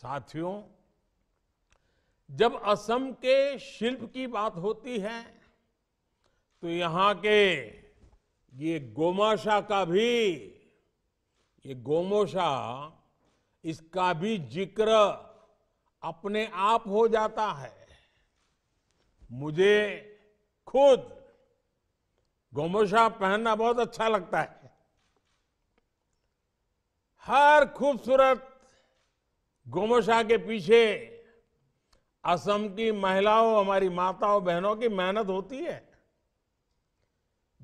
साथियों जब असम के शिल्प की बात होती है तो यहां के ये गोमाशा का भी ये गोमोशा इसका भी जिक्र अपने आप हो जाता है मुझे खुद गोमोशा पहनना बहुत अच्छा लगता है हर खूबसूरत गोमोशा के पीछे असम की महिलाओं हमारी माताओं बहनों की मेहनत होती है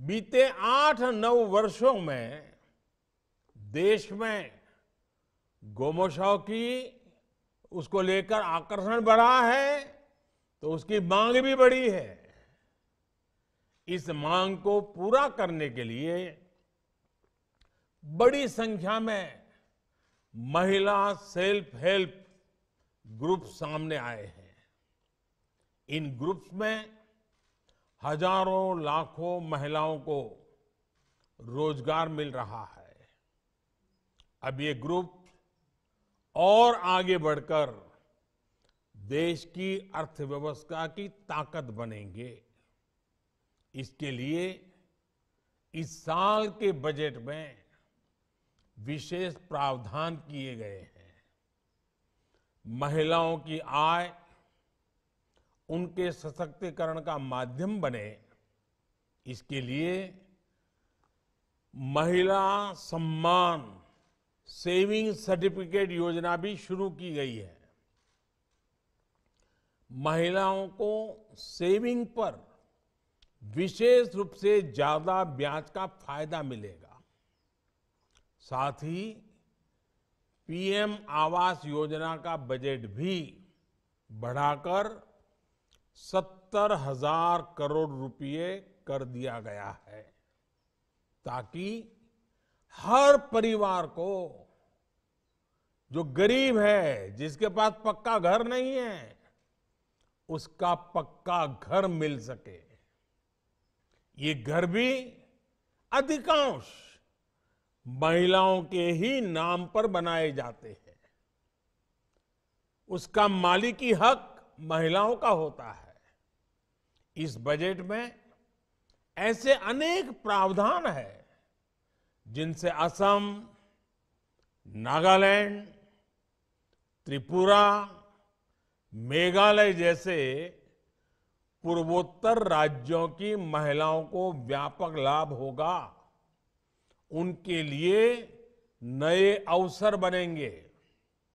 बीते आठ नौ वर्षों में देश में गोमोशाओं की उसको लेकर आकर्षण बढ़ा है तो उसकी मांग भी बढ़ी है इस मांग को पूरा करने के लिए बड़ी संख्या में महिला सेल्फ हेल्प ग्रुप सामने आए हैं इन ग्रुप्स में हजारों लाखों महिलाओं को रोजगार मिल रहा है अब ये ग्रुप और आगे बढ़कर देश की अर्थव्यवस्था की ताकत बनेंगे इसके लिए इस साल के बजट में विशेष प्रावधान किए गए हैं महिलाओं की आय उनके सशक्तिकरण का माध्यम बने इसके लिए महिला सम्मान सेविंग सर्टिफिकेट योजना भी शुरू की गई है महिलाओं को सेविंग पर विशेष रूप से ज्यादा ब्याज का फायदा मिलेगा साथ ही पीएम आवास योजना का बजट भी बढ़ाकर सत्तर हजार करोड़ रुपए कर दिया गया है ताकि हर परिवार को जो गरीब है जिसके पास पक्का घर नहीं है उसका पक्का घर मिल सके ये घर भी अधिकांश महिलाओं के ही नाम पर बनाए जाते हैं उसका मालिकी हक महिलाओं का होता है इस बजट में ऐसे अनेक प्रावधान है जिनसे असम नागालैंड त्रिपुरा मेघालय जैसे पूर्वोत्तर राज्यों की महिलाओं को व्यापक लाभ होगा उनके लिए नए अवसर बनेंगे